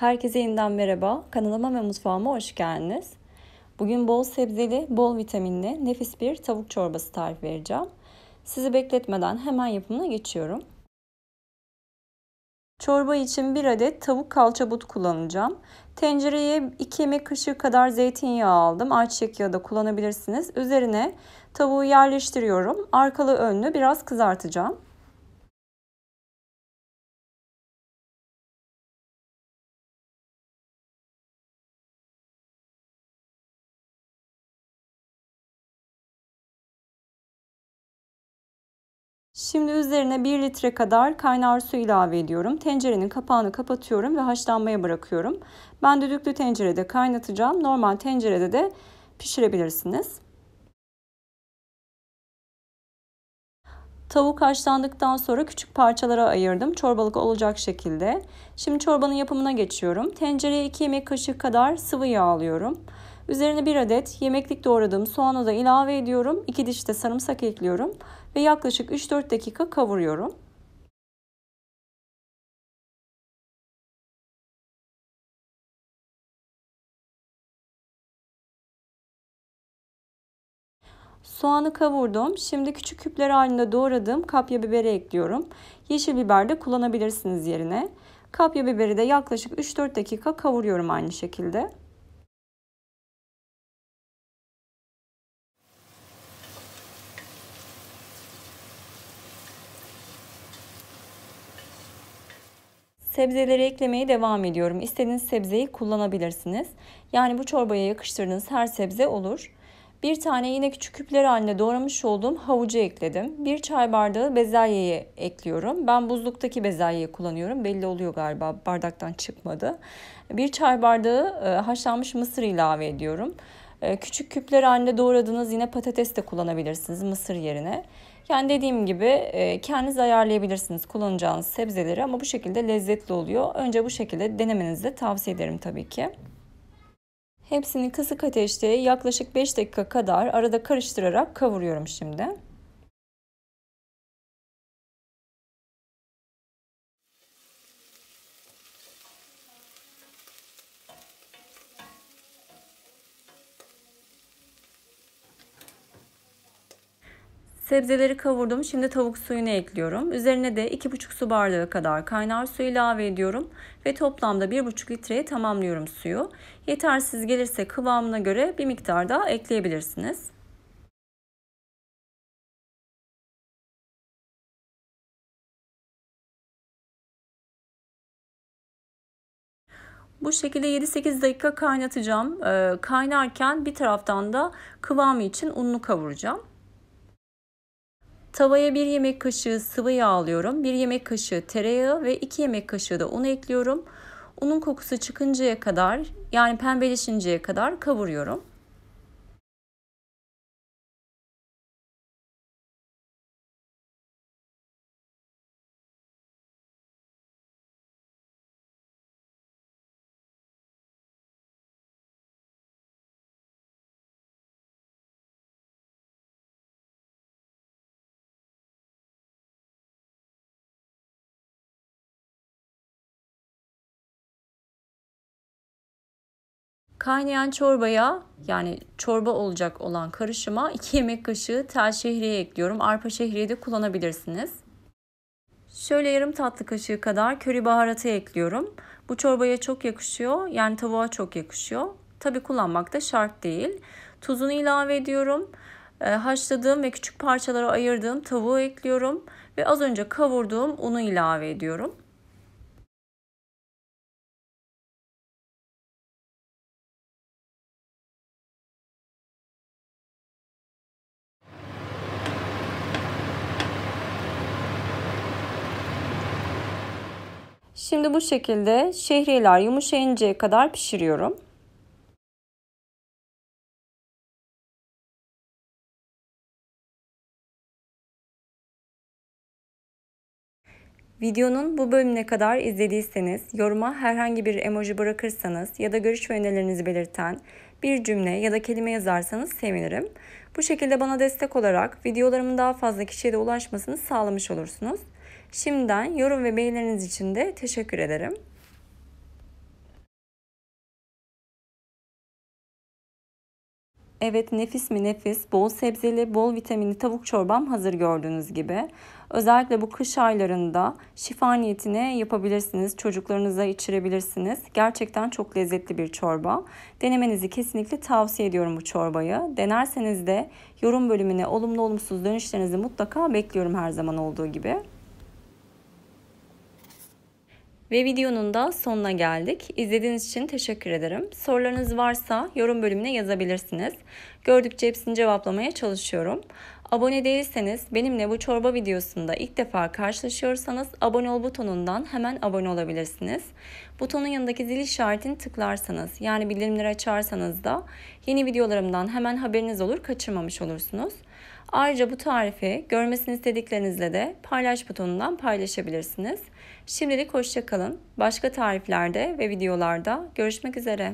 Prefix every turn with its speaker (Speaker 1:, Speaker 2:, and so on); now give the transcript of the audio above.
Speaker 1: Herkese yeniden merhaba. Kanalıma ve mutfağıma hoş geldiniz. Bugün bol sebzeli, bol vitaminli, nefis bir tavuk çorbası tarif vereceğim. Sizi bekletmeden hemen yapımına geçiyorum. Çorba için 1 adet tavuk kalça but kullanacağım. Tencereye 2 yemek kaşığı kadar zeytinyağı aldım. Ayçiçek yağı da kullanabilirsiniz. Üzerine tavuğu yerleştiriyorum. Arkalı önlü biraz kızartacağım. Şimdi üzerine 1 litre kadar kaynar su ilave ediyorum. Tencerenin kapağını kapatıyorum ve haşlanmaya bırakıyorum. Ben düdüklü tencerede kaynatacağım. Normal tencerede de
Speaker 2: pişirebilirsiniz. Tavuk
Speaker 1: haşlandıktan sonra küçük parçalara ayırdım. Çorbalık olacak şekilde. Şimdi çorbanın yapımına geçiyorum. Tencereye 2 yemek kaşığı kadar sıvı yağ alıyorum. Üzerine 1 adet yemeklik doğradığım soğanı da ilave ediyorum. 2 diş de sarımsak ekliyorum ve yaklaşık 3-4
Speaker 3: dakika kavuruyorum. Soğanı kavurdum. Şimdi küçük küpler halinde doğradığım
Speaker 1: kapya biberi ekliyorum. Yeşil biber de kullanabilirsiniz yerine. Kapya biberi de yaklaşık 3-4 dakika kavuruyorum aynı şekilde. Sebzeleri eklemeye devam ediyorum. İstediğiniz sebzeyi kullanabilirsiniz. Yani bu çorbaya yakıştırdığınız her sebze olur. Bir tane yine küçük küpler halinde doğramış olduğum havucu ekledim. Bir çay bardağı bezelyeyi ekliyorum. Ben buzluktaki bezelyeyi kullanıyorum. Belli oluyor galiba bardaktan çıkmadı. Bir çay bardağı e, haşlanmış mısır ilave ediyorum. Ee, küçük küpler halinde doğradığınız yine patates de kullanabilirsiniz mısır yerine. Yani dediğim gibi e, kendiniz ayarlayabilirsiniz kullanacağınız sebzeleri ama bu şekilde lezzetli oluyor. Önce bu şekilde denemenizi de tavsiye ederim tabii ki. Hepsini kısık ateşte yaklaşık 5 dakika kadar arada karıştırarak kavuruyorum şimdi. Sebzeleri kavurdum. Şimdi tavuk suyunu ekliyorum. Üzerine de 2,5 su bardağı kadar kaynar su ilave ediyorum ve toplamda 1,5 litreye tamamlıyorum suyu. Yetersiz gelirse kıvamına göre bir miktar daha
Speaker 3: ekleyebilirsiniz. Bu şekilde 7-8 dakika kaynatacağım. Ee, kaynarken bir taraftan
Speaker 1: da kıvamı için ununu kavuracağım. Tavaya 1 yemek kaşığı sıvı yağ alıyorum. 1 yemek kaşığı tereyağı ve 2 yemek kaşığı da un ekliyorum.
Speaker 3: Unun kokusu çıkıncaya kadar yani pembeleşinceye kadar kavuruyorum. Kaynayan çorbaya yani çorba
Speaker 1: olacak olan karışıma 2 yemek kaşığı tel şehriye ekliyorum. Arpa şehriye de kullanabilirsiniz. Şöyle yarım tatlı kaşığı kadar köri baharatı ekliyorum. Bu çorbaya çok yakışıyor. Yani tavuğa çok yakışıyor. Tabi kullanmak da şart değil. Tuzunu ilave ediyorum. Ee, haşladığım ve küçük parçalara ayırdığım tavuğu ekliyorum.
Speaker 3: Ve az önce kavurduğum unu ilave ediyorum.
Speaker 2: Şimdi bu şekilde şehriyeler
Speaker 3: yumuşayıncaya kadar pişiriyorum. Videonun bu bölümüne kadar izlediyseniz, yoruma herhangi
Speaker 1: bir emoji bırakırsanız ya da görüş ve önerilerinizi belirten bir cümle ya da kelime yazarsanız sevinirim. Bu şekilde bana destek olarak videolarımın daha fazla kişiye de ulaşmasını sağlamış olursunuz. Şimdiden yorum ve beğenileriniz için de teşekkür ederim. Evet nefis mi nefis, bol sebzeli, bol vitaminli tavuk çorbam hazır gördüğünüz gibi. Özellikle bu kış aylarında şifa niyetine yapabilirsiniz, çocuklarınıza içirebilirsiniz. Gerçekten çok lezzetli bir çorba. Denemenizi kesinlikle tavsiye ediyorum bu çorbayı. Denerseniz de yorum bölümüne olumlu olumsuz dönüşlerinizi mutlaka bekliyorum her zaman olduğu gibi. Ve videonun da sonuna geldik. İzlediğiniz için teşekkür ederim. Sorularınız varsa yorum bölümüne yazabilirsiniz. Gördükçe hepsini cevaplamaya çalışıyorum. Abone değilseniz benimle bu çorba videosunda ilk defa karşılaşıyorsanız abone ol butonundan hemen abone olabilirsiniz. Butonun yanındaki zil işaretini tıklarsanız yani bildirimleri açarsanız da yeni videolarımdan hemen haberiniz olur kaçırmamış olursunuz. Ayrıca bu tarifi görmesini istediklerinizle de paylaş butonundan paylaşabilirsiniz. Şimdilik hoşçakalın. Başka tariflerde ve
Speaker 3: videolarda görüşmek üzere.